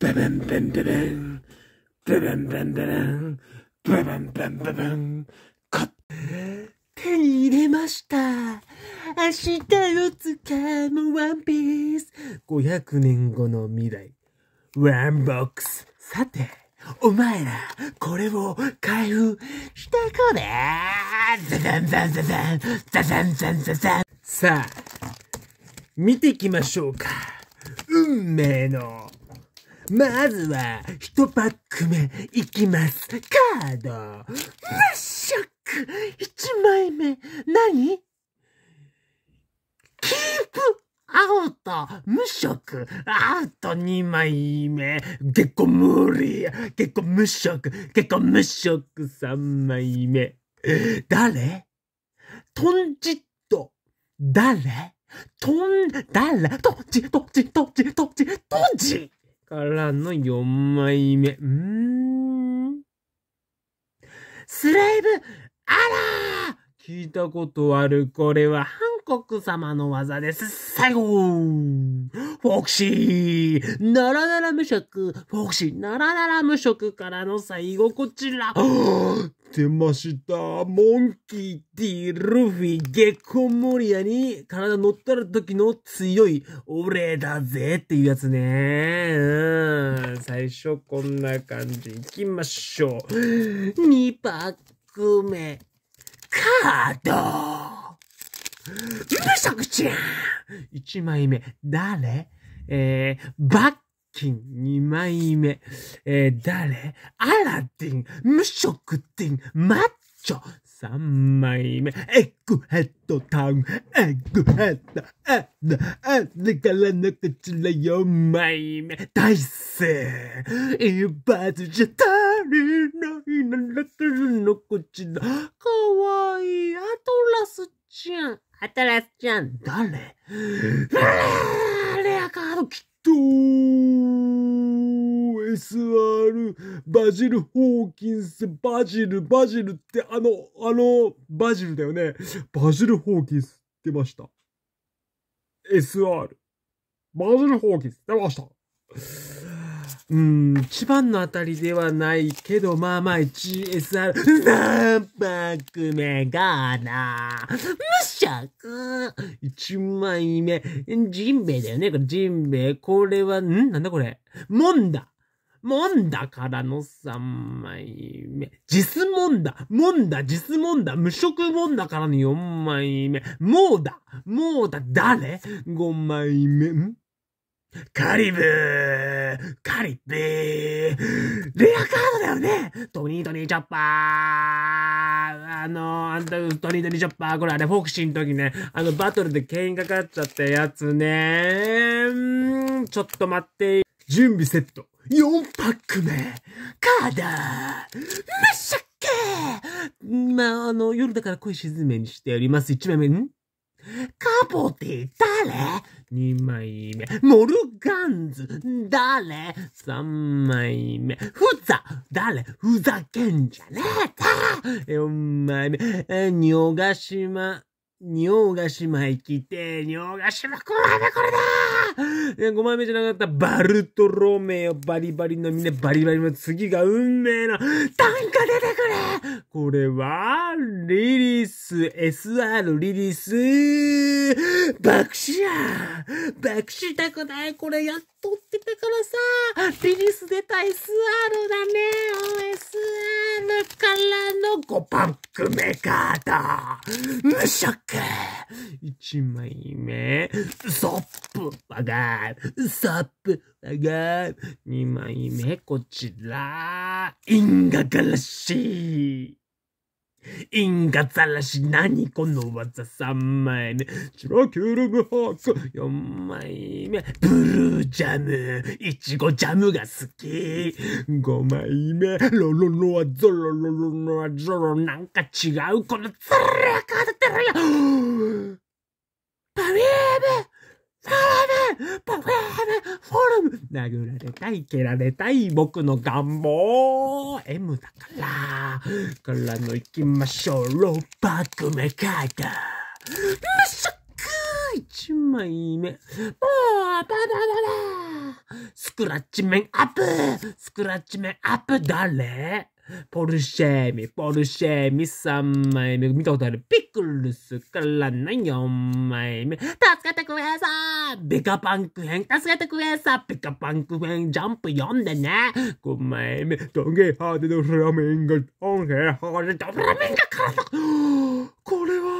ベベンベンベベン。ベベンベンベベン。ベベンベンベベン。か手に入れました。明日をつかむワンピース。500年後の未来。ワンボックス。さて、お前ら、これを開封してこねザザンザンザザン、ザザンザンザザン。さあ、見てきましょうか。運命のまずは、一パック目、いきます。カード。無ッシック枚目、何キープアウト無色アウト二枚目結構無理結構無色結構無色三枚目誰とんじっと誰とん、誰とんじ、とんじ、とんじ、とんじ、からの4枚目。うーん。スライブ、あらー聞いたことある。これは、ハンコック様の技です。最後フォクシーならなら無職フォクシーならなら無職からの最後こちら出ましたモンキーィ・ルフィゲコン・モリアに体乗ったる時の強い俺だぜっていうやつね。うん。最初こんな感じいきましょう。2パック目。カードむ職くちゃん !1 枚目、誰えー、バッキン二枚目、えー、誰アラディン、無色ディン、マッチョ三枚目、エッグヘッドタウン、エッグヘッド、エッド、エッドからのちら四枚目、大勢、一発じゃれないならるのこちだ。かわいい、アトラスちゃん。アトラスちゃん、誰あレアカードきっと SR、バジル・ホーキンス、バジル、バジルってあの、あの、バジルだよね。バジル・ホーキンス出ました。SR。バジル・ホーキンス出ました。うん、一番のあたりではないけど、まあまあ GSR、何泊目がな、無色一枚目、ジンベイだよね、これジンベイ。これは、んなんだこれもんだもんだからの三枚目。ジモもんだ。もんだ。スもんだ。無色もんだからの四枚目。もうだ。もうだ。誰五枚目。んカリブーカリブーレアカードだよねトニートニーチョッパーあの、あんた、トニートニーチョッパーこれあれ、フォクシーの時ね、あの、バトルで牽引かかっちゃったやつねちょっと待って。準備セット。4パック目カーダーめっしゃっけまあ、あの、夜だから恋沈めにしております。1枚目、んカポテ誰二枚目。モルガンズ誰三枚目。ふざ誰ふざけんじゃねえか四枚目。え、にょがしま。尿ヶ島行きて、尿ヶ島5枚目これだー !5 枚目じゃなかったバルトロメオバリバリのみんなバリバリの次が運命の単価出てくれこれは、リリース、SR リリース、爆死や爆死たくないこれやっとってたからさリリース出た SR だね !SR からの5パックメーカーだ無職か。一枚目、ソップわがー、ソップわがー。二枚目、こちら、因果からしい。イ因果ざらし、何この技3枚目。チラキュルムハーク4枚目。ブルージャム、イチゴジャムが好き。5枚目、ロロノアゾロロロノアゾロ、なんか違う、このつらかったらや。バリーブパフェフォルム殴られたい、蹴られたい、僕の願望 !M だからからの行きましょうローパックメカイダむしゃく一枚目もうパナナだスクラッチ面アップスクラッチ面アップ誰ポルシェミ、ポルシェミ3枚目。見たことある。ピクルスからな4枚目。助けてくれさビカパンク編。助けてくれさビカパンク編。ジャンプ読んでね。5枚目。トゲハーデドフラミンゴ。トンヘハーデのフラミンゴこれは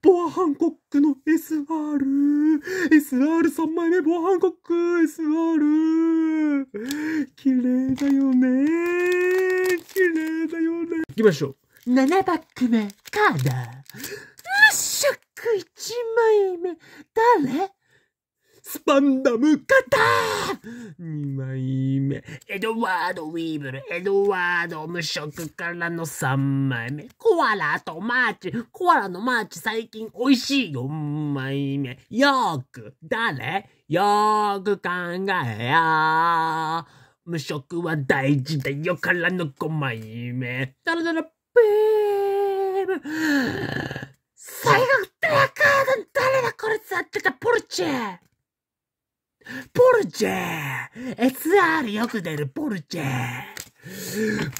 ボアハンコックの SR。SR3 枚目、ボアハンコック SR。綺麗だよね。綺麗だよね。行きましょう。7バック目、カーダー。シャッ1枚目、誰スパンダムカタ !2 枚目。エドワード・ウィーブル、エドワード・無色からの3枚目。コアラとマーチ、コアラのマーチ最近美味しい4枚目。よく、誰よく考えよ無色は大事だよからの5枚目。だらだら、ビーム最後だから誰だこれさってたポルチェポルチェ !SR よく出るポルチェ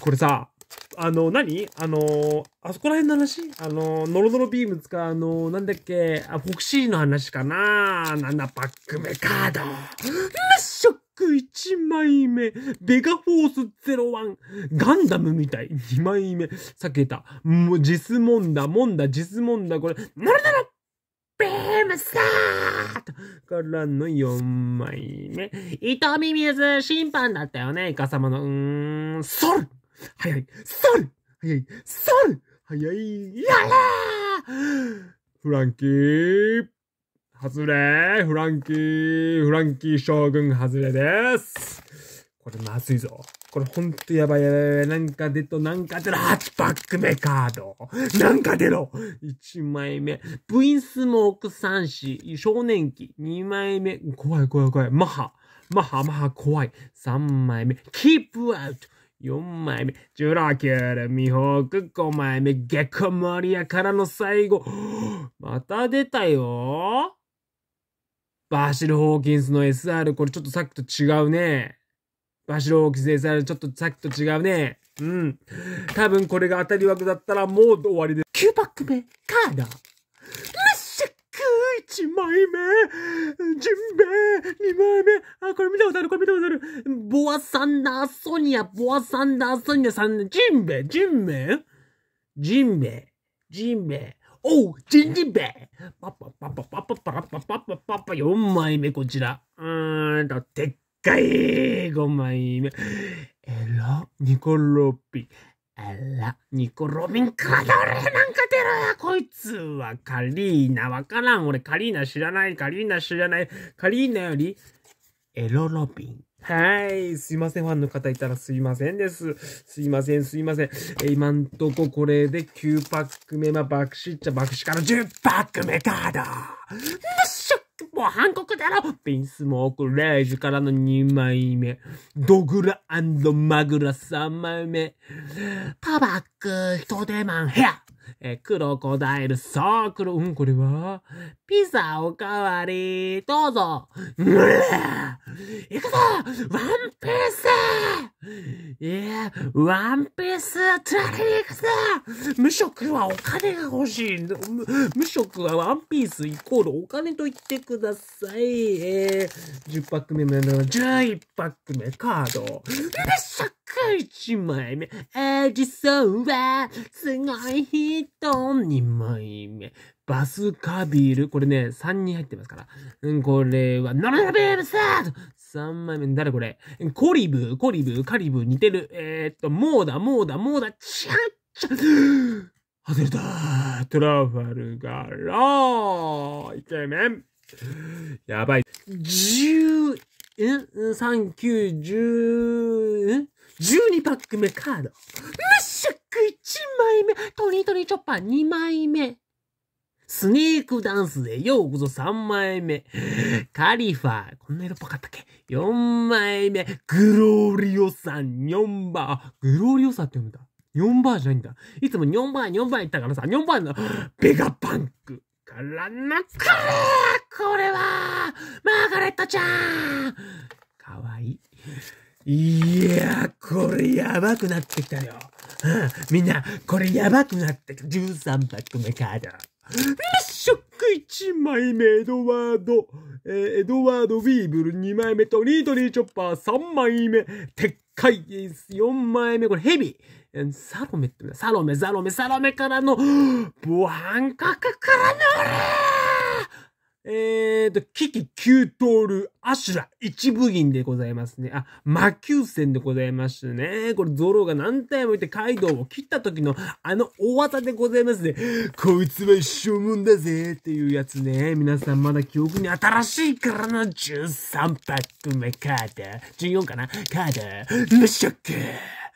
これさ、あの何、あのあそこら辺の話あのノロノロビームつか、あのなんだっけ、あ、フォクシーの話かななんだ、パックメカード。ショック1枚目。ベガフォース01。ガンダムみたい。2枚目。避けた。もう、ジスモンダ、モンダ、ジスモンダ、これ、なるならムさーとからの4枚目。糸み水審判だったよね、イカ様の。うーん、ソル早いソル早いソル早いやれーフランキー外れフランキーフランキー将軍外れですこれまずいぞ。これほんとやばいやばいやばい。なんか出と、なんか出ろ !8 パック目カードなんか出ろ !1 枚目。ブインスモーク三子、少年期。2枚目。怖い怖い怖い。マハ。マハマハ怖い。3枚目。キープアウト。4枚目。ジュラキュール、ミホーク。5枚目。ゲコマリアからの最後。また出たよバーシル・ホーキンスの SR。これちょっとさっきと違うね。バシロを規制されちょっとさっきと違うね。うん。多分これが当たり枠だったらもう終わりです。9パック目、カード。1枚目、ジンベイ、2枚目、あ、これ見たことある、これ見たことある。ボアサンダーソニア、ボアサンダーソニアさん、ジンベイ、ジンベイジンベイ、ジンベイ。おう、ジンジンベイ。パパパパパパパパパパパパパ4枚目こちら。うパんパ鉄回 !5 枚目。エロ、ニコロピ。エロ、ニコロビンかドれなんか出ろや、こいつは。カリーナ、わからん。俺、カリーナ知らない。カリーナ知らない。カリーナより、エロロビン。はい。すいません。ファンの方いたらすいませんです。すいません、すいません。え今んとここれで9パック目、まあ、爆死っちゃ爆死から10パック目ード。よっしゃもう半国だろピンスモークレイジからの2枚目。ドグラマグラ3枚目。タバック、ヒトデマン、ヘア。え、クロコダイル、サークル、うん、これはピザおかわり、どうぞ。う行くぞワンピースいや、ワンピース取らに行くぞ無職はお金が欲しい無職はワンピースイコールお金と言ってください。えー、10パック目目の11パック目カード。よいしょ1枚目。エジソンはすごい人2枚目。バスカビール。これね、3人入ってますから。うん、これは、ナナナベーブスタート !3 枚目、誰これコリブ、コリブ、カリブ、似てる。えー、っと、モーだ、モーだ、モーだ、チャッチャッ外れたトラファルガローイケメンやばい。10、ん ?3、9、10、ん ?12 パック目カード。ムッシュック1枚目。トニトニチョッパー2枚目。スニークダンスでようこそ3枚目。カリファ、こんな色っぽかったっけ ?4 枚目、グローリオさん4番。グローリオさんって読むんだ。バ番じゃないんだ。いつもョ番、バ番言ったからさ、バ番のベガパンク。からな、くーこれはマーガレットちゃんかわいい。いやこれやばくなってきたよ。みんな、これやばくなって、13ク目カード。ショック1枚目、エドワード、えー、エドワード・ウィーブル2枚目、トニートリー・チョッパー3枚目、鉄ス4枚目、これヘビ。サロメって、サロメ、サロメ、サロメからの、防安価格からのれえーと、キキ、キュートール、アシュラ、一部銀でございますね。あ、魔球戦でございましね。これ、ゾロが何体もいてカイドウを切った時の、あの大技でございますね。こいつは一生もんだぜ、っていうやつね。皆さんまだ記憶に新しいからの13パック目カード。14かなカード、無しョッー。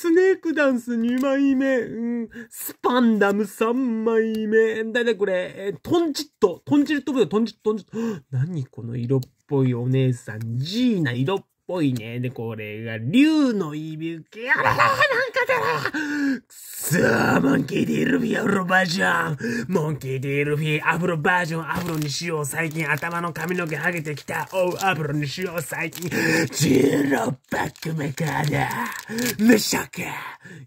スネークダンス2枚目、うん、スパンダム3枚目、だいたいこれ、トンチット、トンチットブトンチット、トンチット。何この色っぽいお姉さん、ジーナ色っぽいね。で、これが、竜のいびき。あらら、なんかだらくそー、モンキーディ・ルフィアフロバージョン。モンキーディ・ルフィアフロバージョン、アフロにしよう。最近頭の髪の毛剥げてきた。おう、アフロにしよう。最近、ジロバックメカーだ。無色。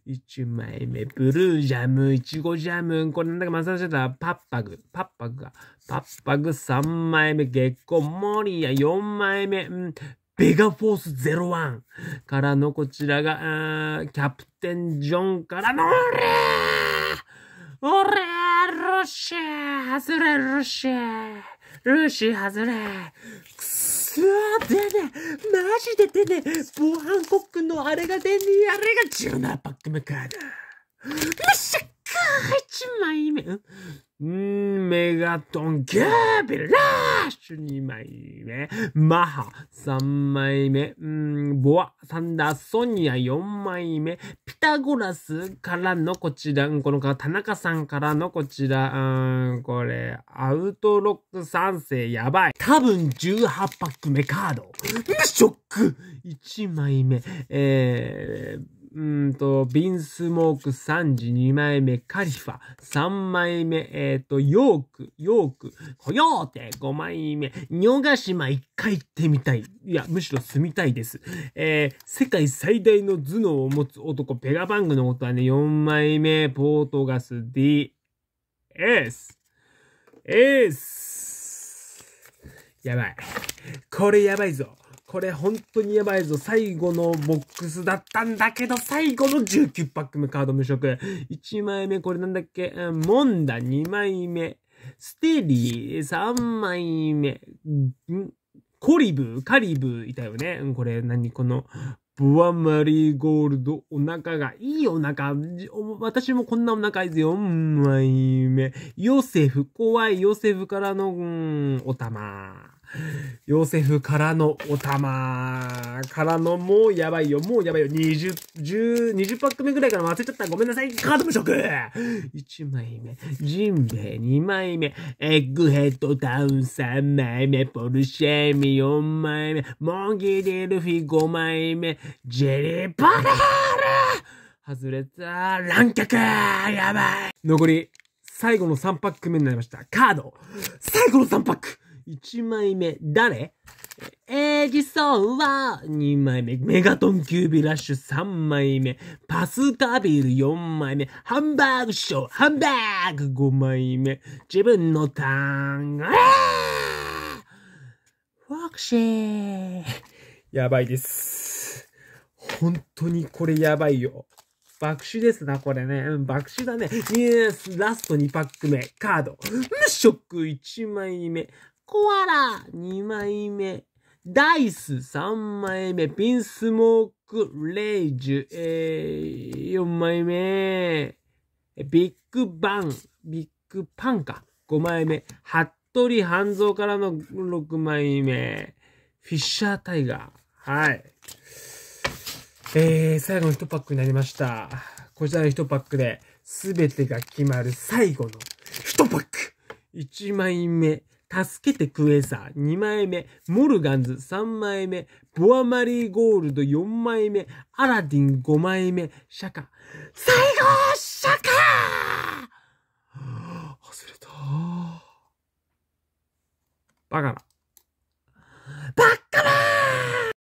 一枚目、ブルージャム、イチゴジャム。これなんだかマサしてたパッパグ。パッパグが。パッパグ3枚目、月光、モリア4枚目、うんベガフォース01からのこちらが、キャプテン・ジョンからの、おおれれルシー外れルシールシー外れくっそー出ねマジで出ねボーハンコックのあれが出ねあれが17パック目かだよっしゃ枚目。うん、メガトン、キュービラッシュ2枚目、マハ3枚目、うん、ボア、サンダー、ソニア4枚目、ピタゴラスからのこちら、このか、田中さんからのこちら、うん、これ、アウトロック3世やばい。多分18パック目カード。ショック !1 枚目、えー、うんと、ビンスモーク3時2枚目、カリファ、3枚目、えっ、ー、と、ヨーク、ヨーク、コヨーテ、5枚目、尿ヶ島1回行ってみたい。いや、むしろ住みたいです。えー、世界最大の頭脳を持つ男、ペガバングのことはね、4枚目、ポートガス D、エース、エース。やばい。これやばいぞ。これ本当にやばいぞ。最後のボックスだったんだけど、最後の19パック目カード無色。1枚目これなんだっけモンダ2枚目。ステリー3枚目。コリブカリブいたよね。これ何この、ブアマリーゴールド、お腹が、いいお腹、私もこんなお腹いいですよ。4枚目。ヨセフ、怖いヨセフからの、うん、お玉。妖精風からのおたまからのもうやばいよ。もうやばいよ。20、十、二20パック目ぐらいから忘れちゃった。ごめんなさい。カード無色 !1 枚目。ジンベイ2枚目。エッグヘッドタウン3枚目。ポルシェミ4枚目。モンギーディルフィ5枚目。ジェリーパラル外れた。乱脚やばい残り、最後の3パック目になりました。カード最後の3パック1枚目、誰エジソンは2枚目、メガトンキュービラッシュ3枚目、パスカビル4枚目、ハンバーグショー、ハンバーグ5枚目、自分のターン、あフォクシーやばいです。本当にこれやばいよ。爆死ですな、これね。うん、爆死だね。ニュース、ラスト2パック目、カード。無色1枚目、コアラ2枚目。ダイス3枚目。ピンスモークレイジュ、えー、4枚目。ビッグバン、ビッグパンか。5枚目。服部半蔵からの6枚目。フィッシャータイガー。はい。えー、最後の1パックになりました。こちらの1パックで、すべてが決まる最後の1パック !1 枚目、助けてクエさ、ー2枚目、モルガンズ3枚目、ボアマリーゴールド4枚目、アラディン5枚目、シャカ。最後シャカ忘れた。バカな。バカな